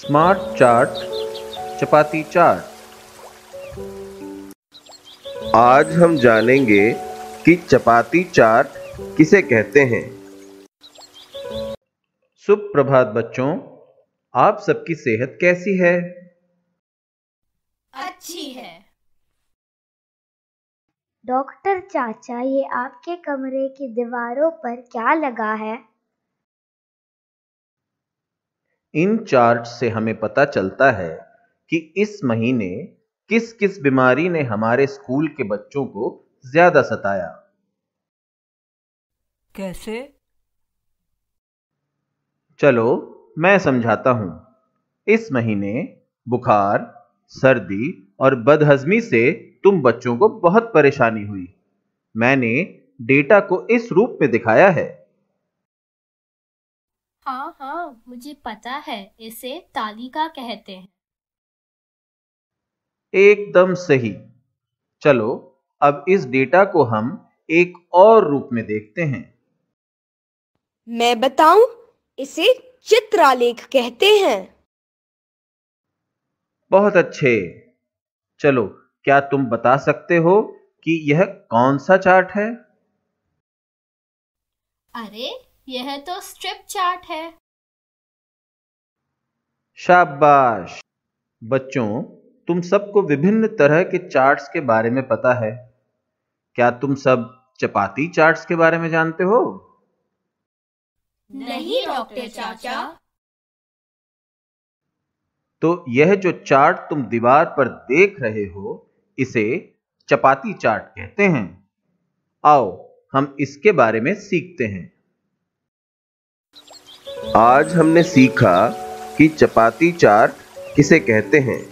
smart चाट चपाती चाट आज हम जानेंगे कि चपाती चाट किसे कहते हैं सुप्रभात बच्चों आप सबकी सेहत कैसी है अच्छी है डॉक्टर चाचा ये आपके कमरे की दीवारों पर क्या लगा है इन चार्ट से हमें पता चलता है कि इस महीने किस किस बीमारी ने हमारे स्कूल के बच्चों को ज्यादा सताया कैसे चलो मैं समझाता हूं इस महीने बुखार सर्दी और बदहजमी से तुम बच्चों को बहुत परेशानी हुई मैंने डेटा को इस रूप में दिखाया है हाँ मुझे पता है इसे तालिका कहते हैं एकदम सही चलो अब इस डेटा को हम एक और रूप में देखते हैं मैं बताऊं इसे चित्रालेख कहते हैं बहुत अच्छे चलो क्या तुम बता सकते हो कि यह कौन सा चार्ट है अरे यह तो स्ट्रिप चार्ट है शाबाश बच्चों तुम सबको विभिन्न तरह के चार्ट्स के बारे में पता है क्या तुम सब चपाती चार्ट्स के बारे में जानते हो नहीं डॉक्टर चाचा तो यह जो चार्ट तुम दीवार पर देख रहे हो इसे चपाती चार्ट कहते हैं आओ हम इसके बारे में सीखते हैं आज हमने सीखा की चपाती चार किसे कहते हैं